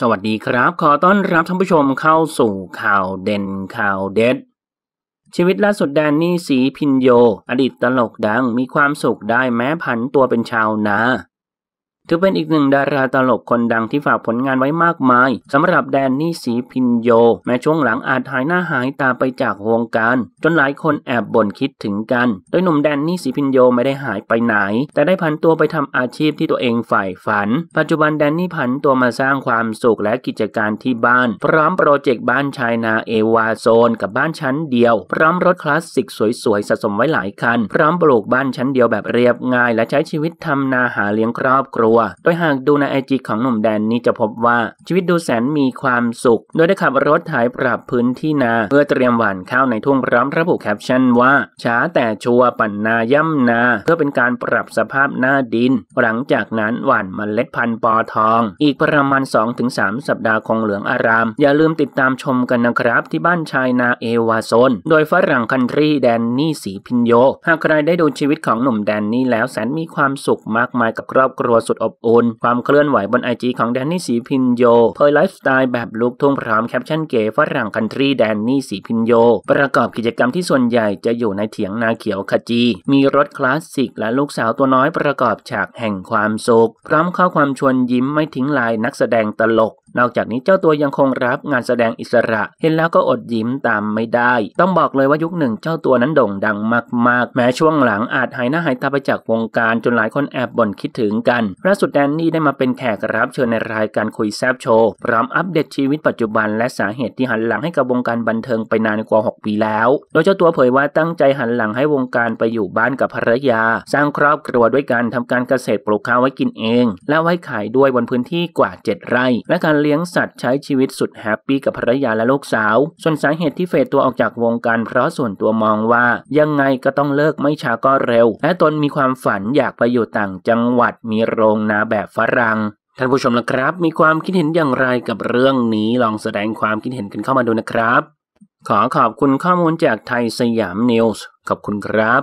สวัสดีครับ ขอต้อนรับท่านผู้ชมเข้าสู่ข่าวเด่นข่าวเด็ด ชีวิตล่าสุดแดนนี่สีพินโย อดีตตลกดังมีความสุขได้แม้ผันตัวเป็นชาวนาถือเป็นอีกหนึ่งดาราตลกคนดังที่ฝากผลงานไว้มากมายสำหรับแดนนี่สีพินโยแม้ช่วงหลังอาจหายหน้าหายตาไปจากวงการ จนหลายคนแอบบ่นคิดถึงกันโดยหนุ่มแดนนี่สีพินโยไม่ได้หายไปไหน แต่ได้พันตัวไปทำอาชีพที่ตัวเองฝ่ายฝัน ปัจจุบันแดนนี่พันตัวมาสร้างความสุขและกิจการที่บ้าน พร้อมโปรเจกต์บ้านชายนาเอวาโซน กับบ้านชั้นเดียวพร้อมรถคลาสสิกสวยๆสะสมไว้หลายคันพร้อมปลูกบ้านชั้นเดียวแบบเรียบง่าย และใช้ชีวิตทำนาหาเลี้ยงครอบครัววโดยหากดูในไอจีของหนุ่มแดนนี้จะพบว่าชีวิตดูแสนมีความสุข โดยได้ขับรถถ่ายปรับพื้นที่นาเพื่อเตรียมหว่านข้าวในทุ่งพร้อมระบุแคปชั่นว่า ช้าแต่ชัวปั่นนาย่ำนา เพื่อเป็นการปรับสภาพหน้าดิน หลังจากนั้นหว่านมเมล็ดพันธุ์ปอทอง อีกประมาณ2-3 สัปดาห์คงเหลืองอาราม อย่าลืมติดตามชมกันนะครับ ที่บ้านชายนาเอวาโซนโดยฝรั่งคันทรีแดนนี่สีพินโยหากใครได้ดูชีวิตของหนุ่มแดนนี่แล้วแสนมีความสุขมากมายกับครอบครัวสุดอบอุ่นความเคลื่อนไหวบนไอจีของแดนนี่สีพินโยเผยไลฟ์สไตล์แบบลุกทุ่งพร้อมแคปชั่นเก๋ฝรั่งคันทรีแดนนี่สีพินโย ประกอบกิจกรรมที่ส่วนใหญ่จะอยู่ในเถียงนาเขียวขจี มีรถคลาสสิกและลูกสาวตัวน้อยประกอบฉากแห่งความสุขพร้อมข้อความชวนยิ้มไม่ทิ้งลายนักแสดงตลกนอกจากนี้เจ้าตัวยังคงรับงานแสดงอิสระ เห็นแล้วก็อดยิ้มตามไม่ได้ ต้องบอกเลยว่ายุคหนึ่งเจ้าตัวนั้นโด่งดังมาก ๆ แม้ช่วงหลังอาจหายหน้าหายตาไปจากวงการจนหลายคนแอบบ่นคิดถึงกันล่าสุดแดนนี่ได้มาเป็นแขกรับเชิญในรายการคุยแซบโชว์ พร้อมอัปเดตชีวิตปัจจุบันและสาเหตุที่หันหลังให้กับวงการบันเทิงไปนานกว่า 6 ปีแล้ว โดยเจ้าตัวเผยว่าตั้งใจหันหลังให้วงการไปอยู่บ้านกับภรรยา สร้างครอบครัวด้วยการทำการเกษตรปลูกข้าวไว้กินเอง และไว้ขายด้วยบนพื้นที่กว่า 7 ไร่และการเลี้ยงสัตว์ใช้ชีวิตสุดแฮปปี้กับภรรยา และลูกสาว ส่วนสาเหตุที่เฟดตัวออกจากวง การ เพราะส่วนตัวมองว่ายังไงก็ต้องเลิกไม่ช้าก็เร็ว และตนมีความฝันอยากไปอยู่ต่างจังหวัดมีโรงนาแบบฝรั่ง ท่านผู้ชมนะครับ มีความคิดเห็นอย่างไรกับเรื่องนี้ลองแสดงความคิดเห็นกันเข้ามาดูนะครับ ขอขอบคุณข้อมูลจากไทยสยามนิวส์ ขอบคุณครับ